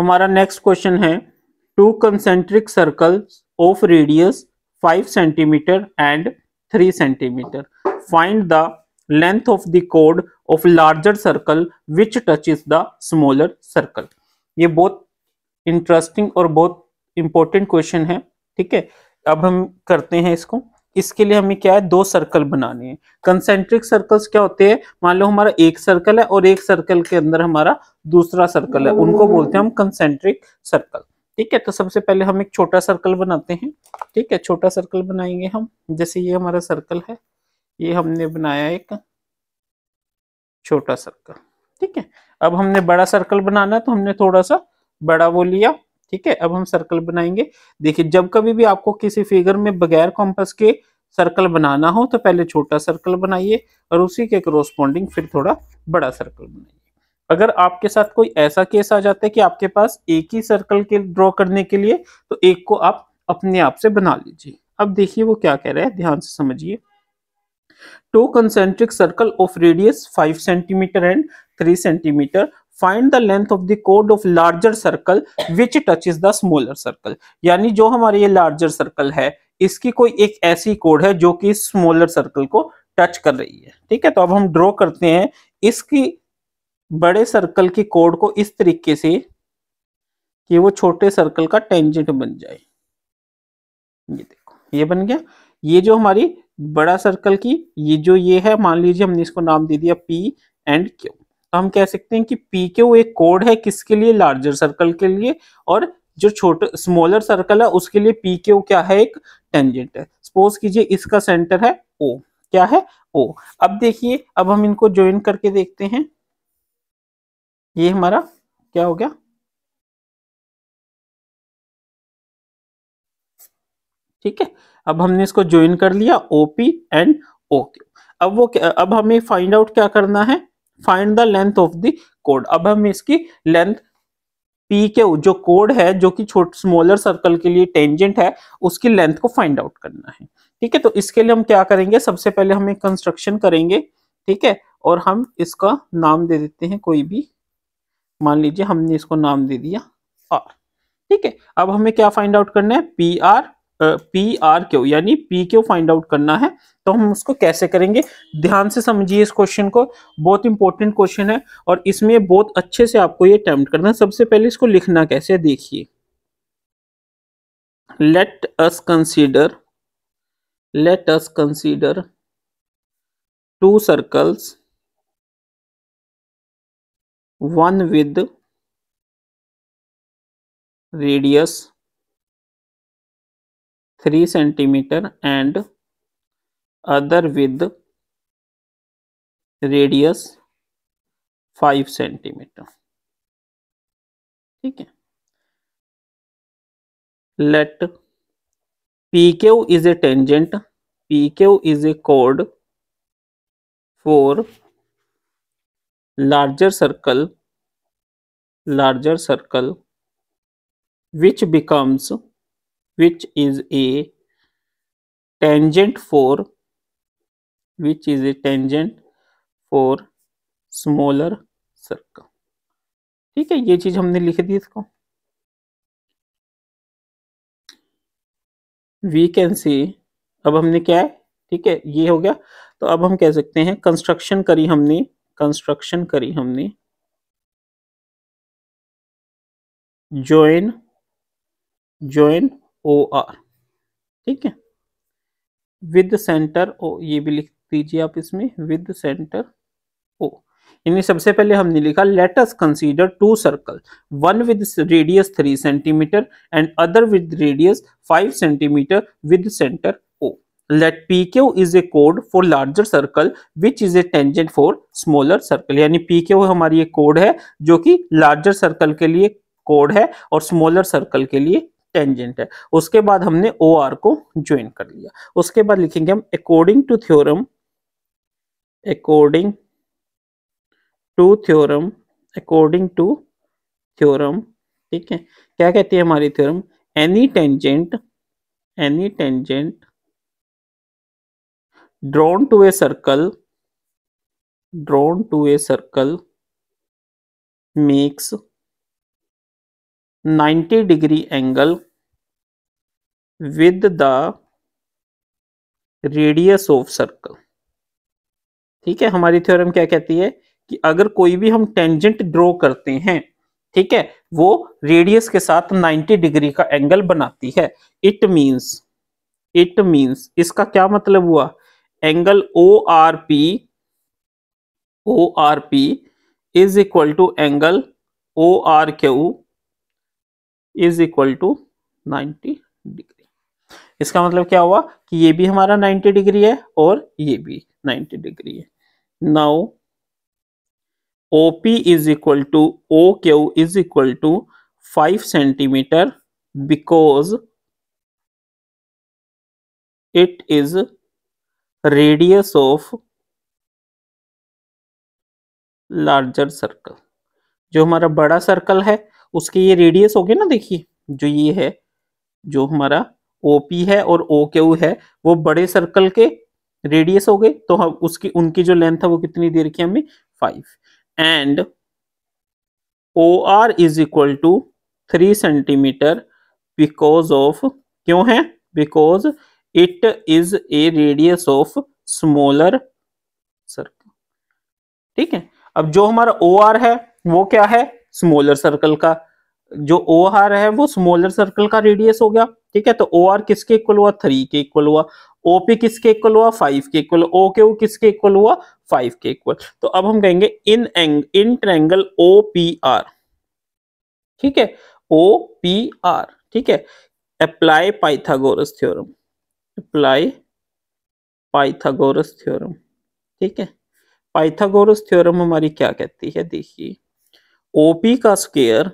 हमारा next question है two concentric circles of radius five centimetre and three centimetre find the length of the कोड of larger circle which touch is the smaller circle ये बहुत interesting और बहुत important question है ठीक है अब हम करते हैं इसको इसके लिए हमें क्या है दो सर्कल बनाने हैं कंसेंट्रिक सर्कल्स क्या होते हैं मान लो हमारा एक सर्कल है और एक सर्कल के अंदर हमारा दूसरा सर्कल है उनको बोलते हैं हम कंसेंट्रिक सर्कल ठीक है तो सबसे पहले हम एक छोटा सर्कल बनाते हैं ठीक है छोटा सर्कल बनाएंगे हम जैसे ये हमारा सर्कल है ये हमने बनाया एक छोटा सर्कल ठीक है अब हमने बड़ा सर्कल बनाना है तो हमने थोड़ा सा बड़ा वो लिया ठीक है अब हम सर्कल बनाएंगे देखिए जब कभी भी आपको किसी फिगर में बगैर कॉम्पस के सर्कल बनाना हो तो पहले छोटा सर्कल बनाइए और उसी के क्रोस्पॉन्डिंग फिर थोड़ा बड़ा सर्कल बनाइए अगर आपके साथ कोई ऐसा केस आ जाता है कि आपके पास एक ही सर्कल के ड्रॉ करने के लिए तो एक को आप अपने आप से बना लीजिए अब देखिए वो क्या कह रहा है ध्यान से समझिए two concentric circle of radius five centimetre and three centimetre find the length of the कोड of larger circle which touch is the smaller circle यानी जो हमारे ये लार्जर सर्कल है इसकी कोई एक ऐसी कोड है जो कि स्मॉलर सर्कल को टच कर रही है ठीक है तो अब हम ड्रॉ करते हैं इसकी बड़े सर्कल की कोड को इस तरीके से कि वो छोटे सर्कल का टेंजेंट बन जाए ये देखो ये बन गया ये जो हमारी बड़ा सर्कल की ये जो ये है मान लीजिए हमने इसको नाम दे दिया पी एंड क्यू तो हम कह सकते हैं कि पी के वो एक कोड है किसके लिए लार्जर सर्कल के लिए और जो छोटे स्मॉलर सर्कल है उसके लिए पी के वो क्या है एक टेंजेंट है सपोज कीजिए इसका सेंटर है ओ क्या है ओ अब देखिए अब हम इनको ज्वाइन करके देखते हैं ये हमारा क्या हो गया ठीक है अब हमने इसको ज्वाइन कर लिया ओपी एंड ओके अब वो अब हमें फाइंड आउट क्या करना है find the length of the कोड अब हम इसकी लेंथ पी के जो कोड है जो कि छोट स्मॉलर सर्कल के लिए टेंजेंट है उसकी लेंथ को फाइंड आउट करना है ठीक है तो इसके लिए हम क्या करेंगे सबसे पहले हम एक कंस्ट्रक्शन करेंगे ठीक है और हम इसका नाम दे देते हैं कोई भी मान लीजिए हमने इसको नाम दे दिया आर ठीक है अब हमें क्या फाइंड आउट करना है P R P R Q यानी पी क्यू फाइंड आउट करना है तो हम उसको कैसे करेंगे ध्यान से समझिए इस क्वेश्चन को बहुत इंपॉर्टेंट क्वेश्चन है और इसमें बहुत अच्छे से आपको ये अटेम्प्ट करना है सबसे पहले इसको लिखना कैसे देखिए let us consider let us consider two circles one with radius three centimetre and other with radius five centimetre ठीक है let P Q is a tangent P Q is a कोड for larger circle larger circle which becomes which is a tangent for which is a tangent for smaller circle ठीक है ये चीज हमने लिख दी इसको वी कैन सी अब हमने क्या है ठीक है ये हो गया तो अब हम कह सकते हैं कंस्ट्रक्शन करी हमने कंस्ट्रक्शन करी हमने ज्वाइन ज्वाइन ओ आर ठीक है विद सेंटर ओ ये भी लिख दीजिए आप इसमें विद सेंटर ओ यानी सबसे पहले हमने लिखा let us consider two circle one with radius three centimetre and other with radius five centimetre with centre O let P Q is a कोड for larger circle which is a tangent for smaller circle यानी P Q हमारी एक code है जो कि larger circle के लिए code है और स्मॉलर सर्कल के लिए टेंजेंट है उसके बाद हमने ओ आर को ज्वाइन कर लिया उसके बाद लिखेंगे हम according to theorem according to theorem according to theorem ठीक है क्या कहती है हमारी theorem any tangent any tangent drawn to a circle drawn to a circle makes 90 degree angle with the radius of circle ठीक है हमारी थ्योरम क्या कहती है कि अगर कोई भी हम टेंजेंट ड्रॉ करते हैं ठीक है वो रेडियस के साथ 90 डिग्री का एंगल बनाती है इट मींस इट मींस इसका क्या मतलब हुआ angle O R P O R P is equal to angle O R Q is equal to 90 degree इसका मतलब क्या हुआ कि ये भी हमारा 90 डिग्री है और ये भी 90 डिग्री है now O P is equal to O Q is equal to five centimetre because it is radius of larger circle जो हमारा बड़ा सर्कल है उसकी ये रेडियस होगी ना देखिए जो ये है जो हमारा ओ पी है और ओ ऊ है वो बड़े सर्कल के रेडियस हो गए तो हम उसकी उनकी जो लेंथ है वो कितनी दे रखी हमें five and O R is equal to three centimetre because of क्यों है because it is a radius of smaller circle ठीक है अब जो हमारा ओ आर है वो क्या है स्मॉलर सर्कल का जो ओ आर है वो स्मॉलर सर्कल का रेडियस हो गया ठीक है तो ओ आर किसके इक्वल हुआ थ्री के इक्वल हुआ ओ पी किसके इक्वल हुआ फाइव के इक्वल ओ के ओ किसके इक्वल हुआ फाइव के इक्वल तो अब हम कहेंगे इन एंग in triangle O P R ठीक है ओ पी आर ठीक है apply Pythagoras theorem apply Pythagoras theorem ठीक है पाइथागोरस थ्योरम हमारी क्या कहती है देखिए ओपी का square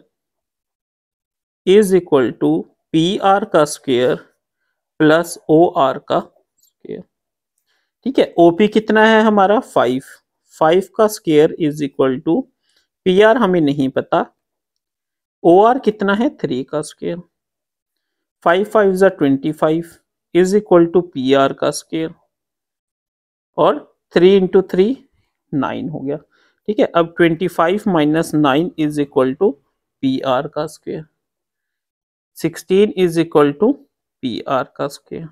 is equal to P R का स्क्वेयर प्लस ओ आर का स्क्वेयर ठीक है ओपी कितना है हमारा फाइव फाइव का square is equal to P R हमें नहीं पता ओ आर कितना है थ्री का स्क्वेयर फाइव फाइव जो twenty five is equal to P R का स्केयर और थ्री इंटू थ्री नाइन हो गया ठीक है अब twenty five minus nine is equal to P R का square sixteen is equal to P R का स्केयर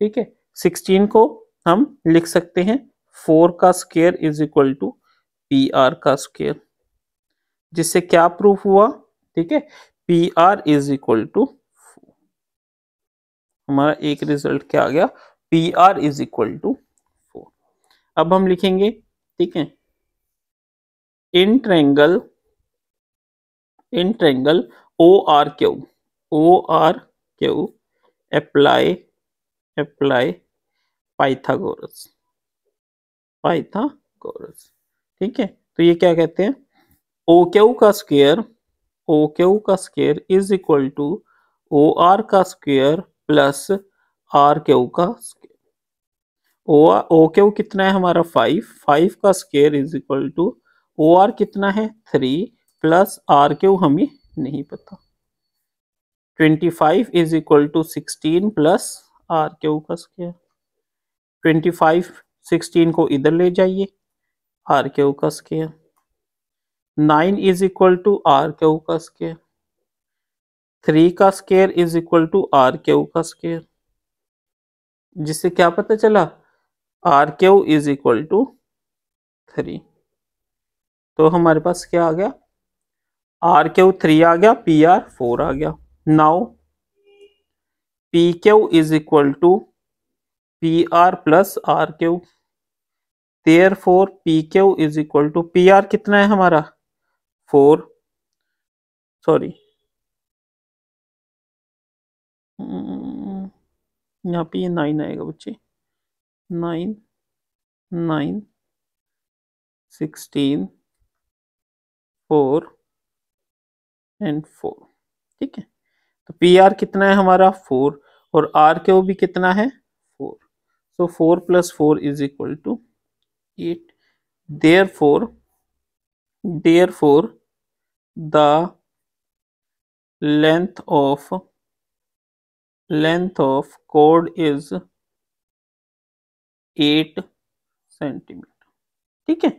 ठीक है सिक्सटीन को हम लिख सकते हैं फोर का square is equal to P R का स्केयर जिससे क्या प्रूफ हुआ ठीक है P R is equal to हमारा एक रिजल्ट क्या आ गया P R is equal to four अब हम लिखेंगे ठीक है in triangle in triangle O R Q O R Q apply apply Pythagoras Pythagoras ठीक है तो ये क्या कहते हैं ओ क्यू का स्क्वेयर ओ क्यू का square is equal to O R का स्क्वेयर प्लस आर क्यू का स्क्वेयर ओ ओ क्यू कितना है हमारा फाइव फाइव का square is equal to O R कितना है थ्री प्लस आर क्यू हमें नहीं पता twenty five is equal to sixteen plus R Q का स्क्वायर ट्वेंटी फाइव सिक्सटीन को इधर ले जाइए आर क्यू का square nine is equal to R Q का स्क्वायर थ्री का square is equal to R Q का स्केयर जिससे क्या पता चला R Q is equal to three तो हमारे पास क्या आ गया आर क्यू थ्री आ गया पी आर फोर आ गया now pq is equal to pr plus rq therefore pq is equal to pr कितना है हमारा फोर सॉरी hmm, यहाँ पे ये नाइन आएगा बच्चे nine nine sixteen four and four ठीक है पी आर कितना है हमारा फोर और आर के ओ भी कितना है four so four plus four is equal to eight therefore therefore the length of length of कोड इज एट सेंटीमीटर ठीक है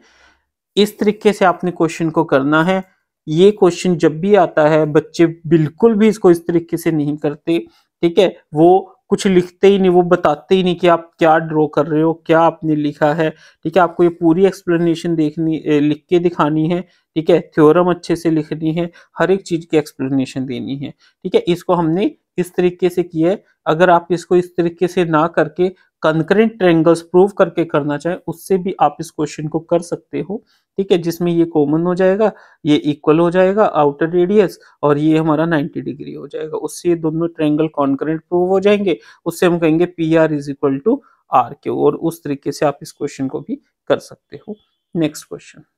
इस तरीके से आपने क्वेश्चन को करना है ये क्वेश्चन जब भी आता है बच्चे बिल्कुल भी इसको इस तरीके से नहीं करते ठीक है वो कुछ लिखते ही नहीं वो बताते ही नहीं कि आप क्या ड्रॉ कर रहे हो क्या आपने लिखा है ठीक है आपको ये पूरी एक्सप्लेनेशन देखनी लिख के दिखानी है ठीक है थ्योरम अच्छे से लिखनी है हर एक चीज की एक्सप्लेनेशन देनी है ठीक है इसको हमने इस तरीके से किया है अगर आप इसको इस तरीके से ना करके कंक्रेंट ट्रेंगल्स प्रूव करके करना चाहें उससे भी आप इस क्वेश्चन को कर सकते हो ठीक है जिसमें ये कॉमन हो जाएगा ये इक्वल हो जाएगा आउटर रेडियस और ये हमारा 90 डिग्री हो जाएगा उससे ये दोनों ट्रेंगल कॉन्क्रेंट प्रूव हो जाएंगे उससे हम कहेंगे P R is equal to R के और उस तरीके से आप इस क्वेश्चन को भी कर सकते हो नेक्स्ट क्वेश्चन